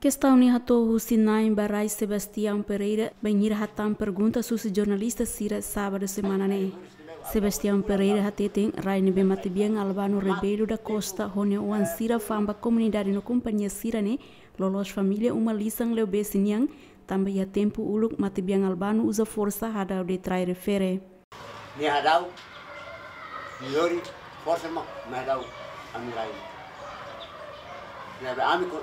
Que está unido o Sinai Barai Sebastião Pereira, banhir hatan pergunta sus jornalista sira sábado semana ne. Sebastião Pereira hateten raine mati matibian Albano Ribeiro da Costa, hone Oan Sira famba comunidade no companhia sira ne, lolos família uma lisan leube seniang. também ya tempo uluk matibian Albano usa força hadau de traire fere. Ni hadau, ni lori, força ma, hadau, amirai. Nebe amikon,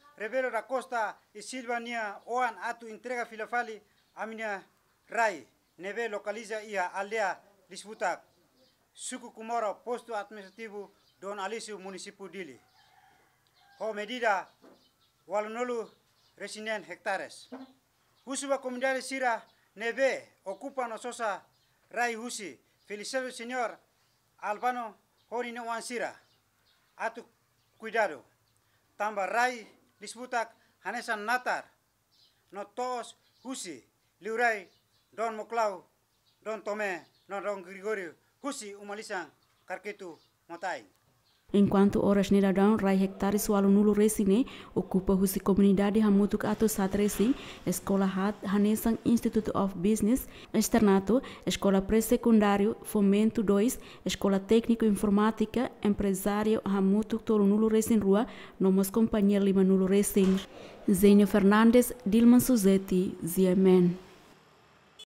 Revelo da Costa e Silvania Oan Atu entrega filafali minha Rai. Neve localiza ia aldeia disputa, Suco Kumoro, posto administrativo Don Alício, município Dili. O medida Walnolu residentes hectares. Husuba comunidade Sira Neve ocupa nossa Rai Husi. Felicidades, senhor Albano Horino Sira. Atu cuidado. Tamba Rai disputak hanesan natar no tos husi liurai don moklau don tome no don grigorio husi umalisang karketu motai Enquanto horas nedadão rai hectares sualo nulo resine, ocupa husi comunidade hamutuk ato satresi, escola hat Hanesan Institute of Business, externato, escola pré-secundário, fomento 2, escola técnico informática, empresário hamutuk tolo nulo resin rua, nomos companhia lima nulo resin. Zênio Fernandes, Dilman Suzeti, Ziemen.